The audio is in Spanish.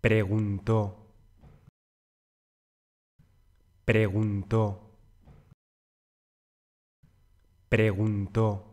Preguntó. Preguntó. Preguntó.